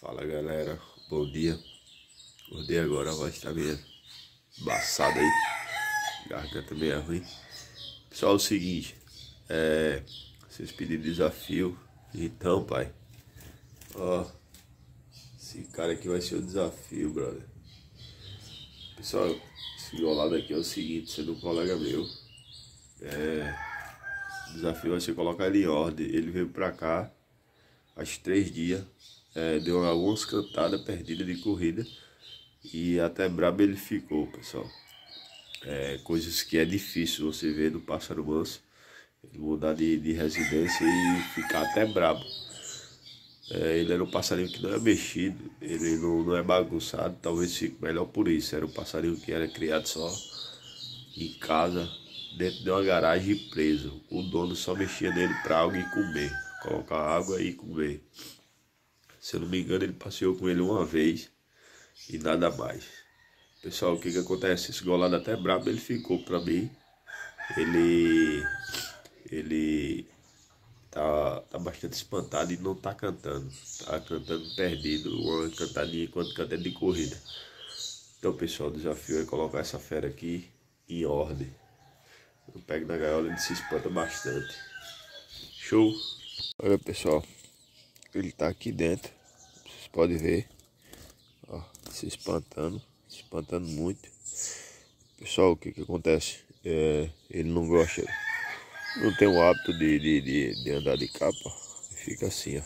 Fala galera, bom dia. Acordei agora, a voz tá meio embaçada aí. Garganta meio ruim. Pessoal, é o seguinte, é. Vocês pediram desafio. Então, pai. Ó. Esse cara aqui vai ser o desafio, brother. Pessoal, esse violado aqui é o seguinte, sendo um colega meu. É, o desafio vai ser colocar ele em ordem. Ele veio pra cá, faz três dias é, deu algumas cantadas perdidas de corrida e até brabo ele ficou, pessoal. É, coisas que é difícil você ver do pássaro manso, ele mudar de, de residência e ficar até brabo. É, ele era um passarinho que não é mexido, ele não, não é bagunçado, talvez fique melhor por isso. Era um passarinho que era criado só em casa, dentro de uma garagem preso. O dono só mexia nele para alguém comer, colocar água e comer. Se eu não me engano, ele passeou com ele uma vez e nada mais. Pessoal, o que que acontece? Esse golado até brabo ele ficou pra mim. Ele. Ele. Tá, tá bastante espantado e não tá cantando. Tá cantando perdido, uma cantadinha enquanto canta é de corrida. Então, pessoal, o desafio é colocar essa fera aqui em ordem. Eu pego na gaiola, ele se espanta bastante. Show! Olha, pessoal, ele tá aqui dentro. Vocês podem ver. Ó, se espantando. Se espantando muito. Pessoal, o que que acontece? É, ele não gosta. Não tem o hábito de, de, de, de andar de capa. Fica assim, ó.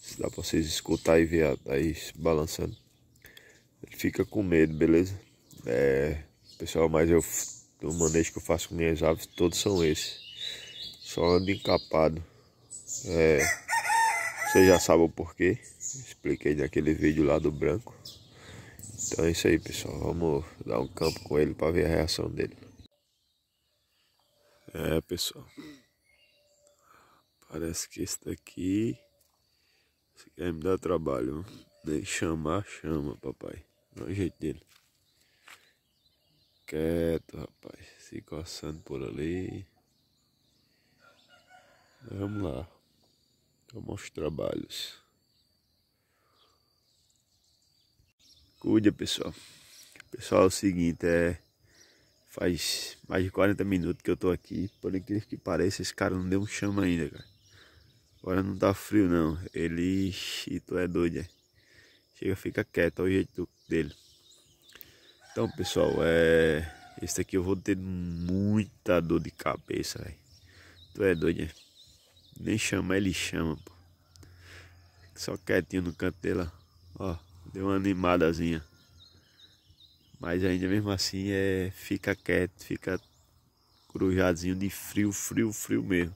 Se dá pra vocês escutar e ver aí balançando. Ele fica com medo, beleza? É, pessoal, mas eu o manejo que eu faço com minhas aves, todos são esses. Só ando encapado. É, vocês já sabem o porquê. Expliquei naquele vídeo lá do branco. Então é isso aí, pessoal. Vamos dar um campo com ele para ver a reação dele. É, pessoal. Parece que esse daqui... Se quer me dar trabalho, nem chamar, chama, papai. Dá um é jeito dele. Quieto, rapaz. Se coçando por ali. Vamos lá. Bons trabalhos. Cuida, pessoal. Pessoal, é o seguinte, é... Faz mais de 40 minutos que eu tô aqui. Por incrível que pareça, esse cara não deu um chama ainda, cara. Agora não tá frio, não. Ele... E tu é doido, é. Chega, fica quieto. Olha o jeito dele. Então, pessoal, é... Esse aqui eu vou ter muita dor de cabeça, velho. Tu é doido, é. Nem chama ele chama, pô. Só quietinho no canto dela. Ó, deu uma animadazinha. Mas ainda mesmo assim é. Fica quieto, fica corujadinho de frio, frio, frio mesmo.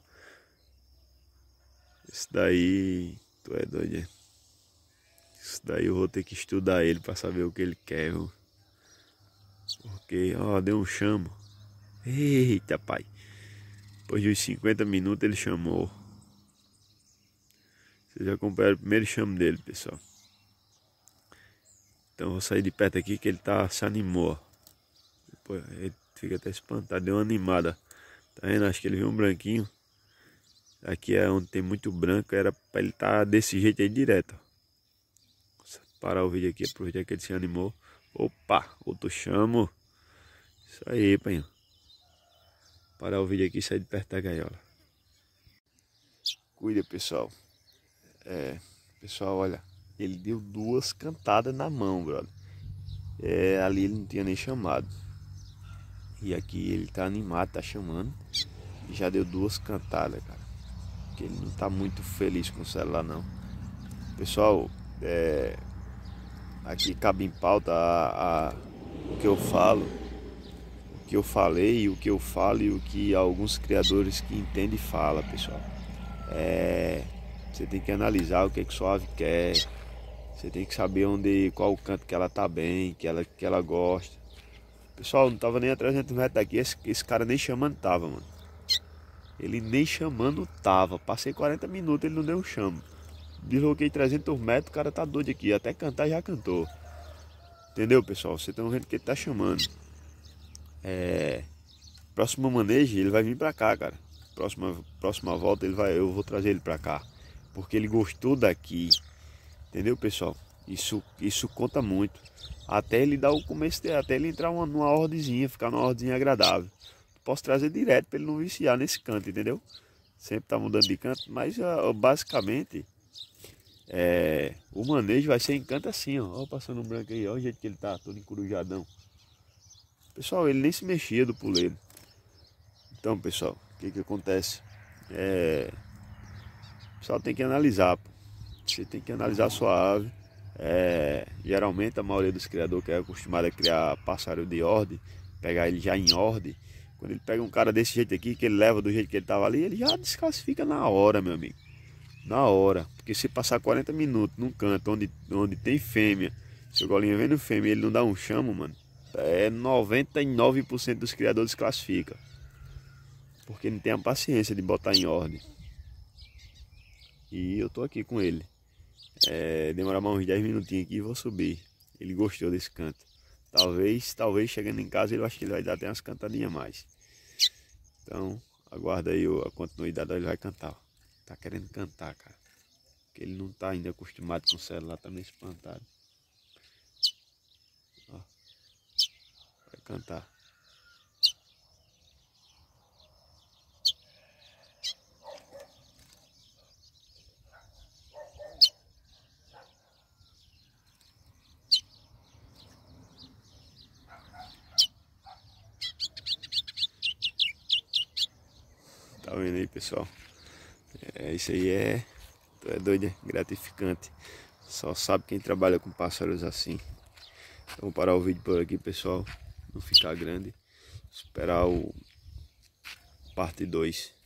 isso daí. Tu é doido, é? Isso daí eu vou ter que estudar ele pra saber o que ele quer, viu? Porque, ó, deu um chamo. Eita, pai. Depois de uns 50 minutos ele chamou. Vocês já acompanharam o primeiro chame dele, pessoal. Então vou sair de perto aqui que ele tá, se animou. Depois, ele fica até espantado, deu uma animada. Tá vendo? Acho que ele viu um branquinho. Aqui é onde tem muito branco, era pra ele estar tá desse jeito aí direto. Vou parar o vídeo aqui, aproveitar que ele se animou. Opa, outro chamo. Isso aí, Vou Parar o vídeo aqui e sair de perto da gaiola. Cuida, pessoal. É, pessoal, olha, ele deu duas cantadas na mão, brother. É, ali ele não tinha nem chamado. E aqui ele tá animado, tá chamando. E já deu duas cantadas, cara. Porque ele não tá muito feliz com o celular, não. Pessoal, é, aqui cabe em pauta a, a, o que eu falo, o que eu falei, o que eu falo e o que alguns criadores que entendem fala, pessoal. É, você tem que analisar o que, é que sua ave quer. Você tem que saber onde, qual o canto que ela tá bem, que ela, que ela gosta. Pessoal, não tava nem a 300 metros daqui, esse, esse cara nem chamando tava, mano. Ele nem chamando tava. Passei 40 minutos, ele não deu um chamo. Desloquei 300 metros, o cara tá doido aqui. Até cantar já cantou. Entendeu, pessoal? Vocês estão tá vendo que ele tá chamando. É... Próximo manejo, ele vai vir pra cá, cara. Próxima, próxima volta, ele vai, eu vou trazer ele pra cá porque ele gostou daqui. Entendeu, pessoal? Isso, isso conta muito. Até ele dar o começo, até ele entrar uma, numa ordezinha, ficar numa hordezinha agradável. Posso trazer direto para ele não viciar nesse canto, entendeu? Sempre tá mudando de canto, mas ah, basicamente é, o manejo vai ser em canto assim, ó. ó passando branco aí, ó, o jeito que ele tá, todo encurujadão. Pessoal, ele nem se mexia do puleiro. Então, pessoal, o que que acontece? É, pessoal tem que analisar. Pô. Você tem que analisar a sua ave. É, geralmente a maioria dos criadores que é acostumado a criar passarinho de ordem, pegar ele já em ordem. Quando ele pega um cara desse jeito aqui, que ele leva do jeito que ele estava ali, ele já desclassifica na hora, meu amigo. Na hora. Porque se passar 40 minutos num canto onde, onde tem fêmea, se o golinho no fêmea ele não dá um chamo, mano, é 99% dos criadores classifica. Porque não tem a paciência de botar em ordem. E eu tô aqui com ele. É, demorar mais uns 10 minutinhos aqui e vou subir. Ele gostou desse canto. Talvez, talvez chegando em casa ele acho que ele vai dar até umas cantadinhas mais. Então, aguarda aí a continuidade, ele vai cantar. Tá querendo cantar, cara. Porque ele não tá ainda acostumado com o celular, tá meio espantado. Ó. Vai cantar. pessoal? É, isso aí é, é doido, é gratificante. Só sabe quem trabalha com pássaros assim. Então, vou parar o vídeo por aqui, pessoal. Não ficar grande. Esperar o parte 2.